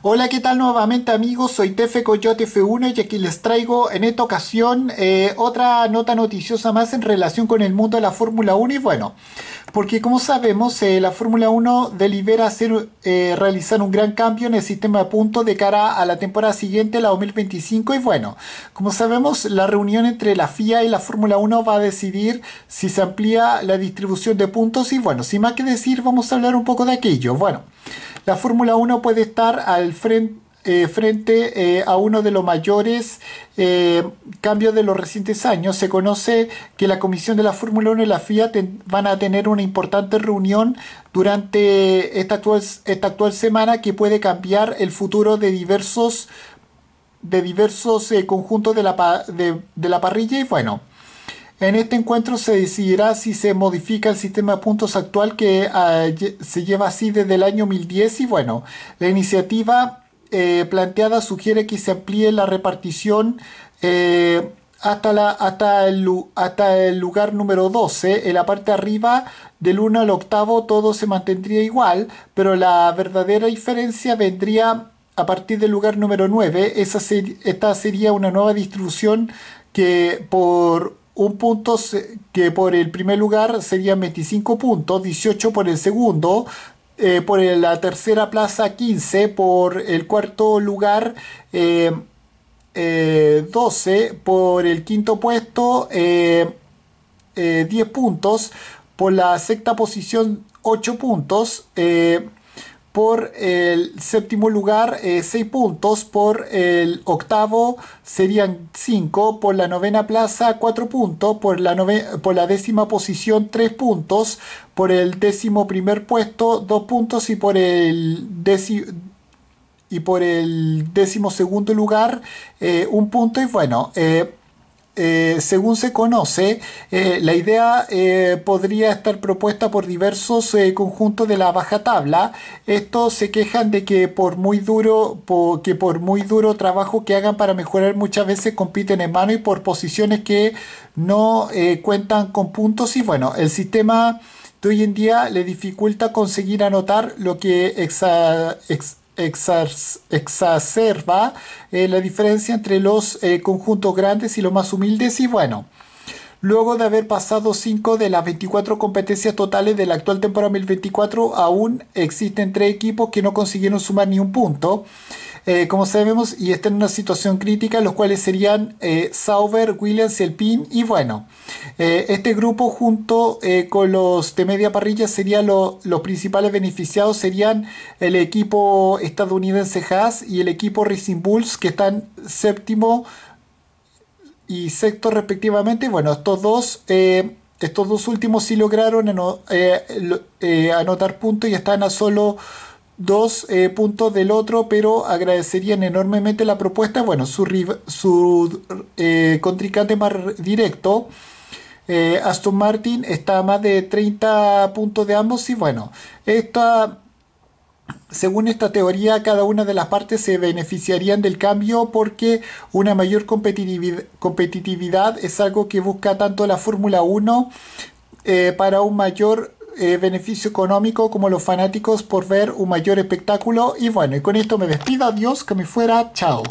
Hola, ¿qué tal nuevamente amigos? Soy Tefe Coyote F1 y aquí les traigo en esta ocasión eh, otra nota noticiosa más en relación con el mundo de la Fórmula 1 y bueno, porque como sabemos eh, la Fórmula 1 delibera hacer, eh, realizar un gran cambio en el sistema de puntos de cara a la temporada siguiente, la 2025 y bueno, como sabemos la reunión entre la FIA y la Fórmula 1 va a decidir si se amplía la distribución de puntos y bueno, sin más que decir vamos a hablar un poco de aquello. Bueno, la Fórmula 1 puede estar a eh, frente eh, a uno de los mayores eh, cambios de los recientes años. Se conoce que la Comisión de la Fórmula 1 y la FIA van a tener una importante reunión durante esta actual, esta actual semana que puede cambiar el futuro de diversos de diversos conjuntos de la, de la parrilla y bueno en este encuentro se decidirá si se modifica el sistema de puntos actual que ah, se lleva así desde el año 2010 y bueno, la iniciativa eh, planteada sugiere que se amplíe la repartición eh, hasta, la, hasta, el, hasta el lugar número 12. En la parte arriba, del 1 al octavo, todo se mantendría igual, pero la verdadera diferencia vendría a partir del lugar número 9. Esa esta sería una nueva distribución que por un punto que por el primer lugar serían 25 puntos, 18 por el segundo, eh, por la tercera plaza 15, por el cuarto lugar 12, eh, eh, por el quinto puesto 10 puntos, por la sexta posición 8 puntos por el séptimo lugar 6 eh, puntos, por el octavo serían 5, por la novena plaza 4 puntos, por la, por la décima posición 3 puntos, por el décimo primer puesto 2 puntos y por el y por el décimo segundo lugar eh, un punto y bueno eh, eh, según se conoce, eh, la idea eh, podría estar propuesta por diversos conjuntos de la baja tabla. Estos se quejan de que por muy duro, por muy duro trabajo que hagan para mejorar, muchas veces compiten en mano y por posiciones que no cuentan con puntos. Y bueno, el sistema de hoy en día le dificulta conseguir anotar lo que exacerba eh, la diferencia entre los eh, conjuntos grandes y los más humildes y bueno. Luego de haber pasado 5 de las 24 competencias totales de la actual temporada 2024, aún existen tres equipos que no consiguieron sumar ni un punto. Eh, como sabemos, y está en una situación crítica, los cuales serían eh, Sauber, Williams y PIN Y bueno, eh, este grupo junto con los de media parrilla serían los principales beneficiados, serían el equipo estadounidense Haas y el equipo Racing Bulls, que están séptimo y sexto respectivamente. Bueno, estos dos... estos dos últimos sí lograron anotar puntos y están a solo dos eh, puntos del otro, pero agradecerían enormemente la propuesta. Bueno, su, su eh, contrincante más directo, eh, Aston Martin, está a más de 30 puntos de ambos. Y bueno, esta, según esta teoría, cada una de las partes se beneficiarían del cambio porque una mayor competitividad, competitividad es algo que busca tanto la Fórmula 1 para un mayor eh, beneficio económico como los fanáticos por ver un mayor espectáculo. Y bueno, y con esto me despido, adiós, que me fuera, chao.